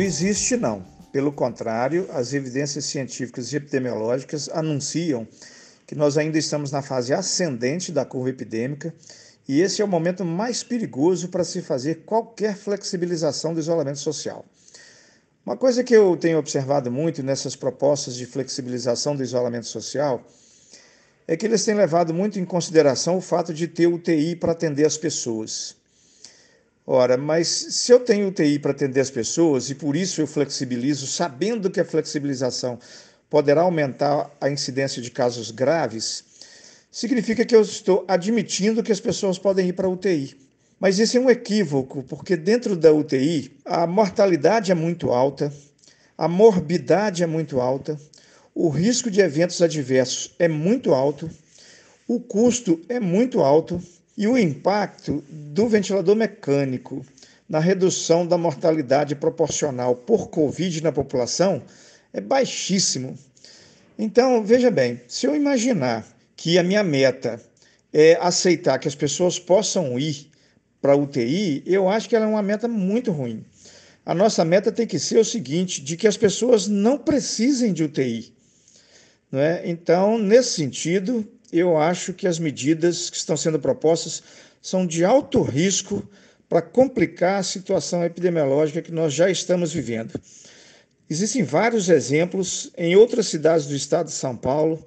não existe, não. Pelo contrário, as evidências científicas e epidemiológicas anunciam que nós ainda estamos na fase ascendente da curva epidêmica e esse é o momento mais perigoso para se fazer qualquer flexibilização do isolamento social. Uma coisa que eu tenho observado muito nessas propostas de flexibilização do isolamento social é que eles têm levado muito em consideração o fato de ter UTI para atender as pessoas. Ora, mas se eu tenho UTI para atender as pessoas e por isso eu flexibilizo, sabendo que a flexibilização poderá aumentar a incidência de casos graves, significa que eu estou admitindo que as pessoas podem ir para a UTI. Mas isso é um equívoco, porque dentro da UTI a mortalidade é muito alta, a morbidade é muito alta, o risco de eventos adversos é muito alto, o custo é muito alto e o impacto do ventilador mecânico na redução da mortalidade proporcional por Covid na população é baixíssimo. Então, veja bem, se eu imaginar que a minha meta é aceitar que as pessoas possam ir para UTI, eu acho que ela é uma meta muito ruim. A nossa meta tem que ser o seguinte, de que as pessoas não precisem de UTI. Não é? Então, nesse sentido, eu acho que as medidas que estão sendo propostas são de alto risco para complicar a situação epidemiológica que nós já estamos vivendo. Existem vários exemplos em outras cidades do estado de São Paulo,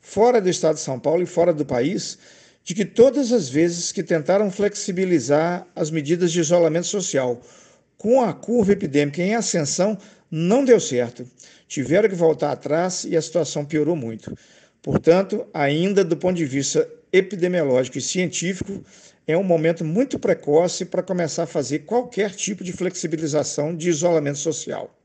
fora do estado de São Paulo e fora do país, de que todas as vezes que tentaram flexibilizar as medidas de isolamento social com a curva epidêmica em ascensão, não deu certo. Tiveram que voltar atrás e a situação piorou muito. Portanto, ainda do ponto de vista epidemiológico e científico, é um momento muito precoce para começar a fazer qualquer tipo de flexibilização de isolamento social.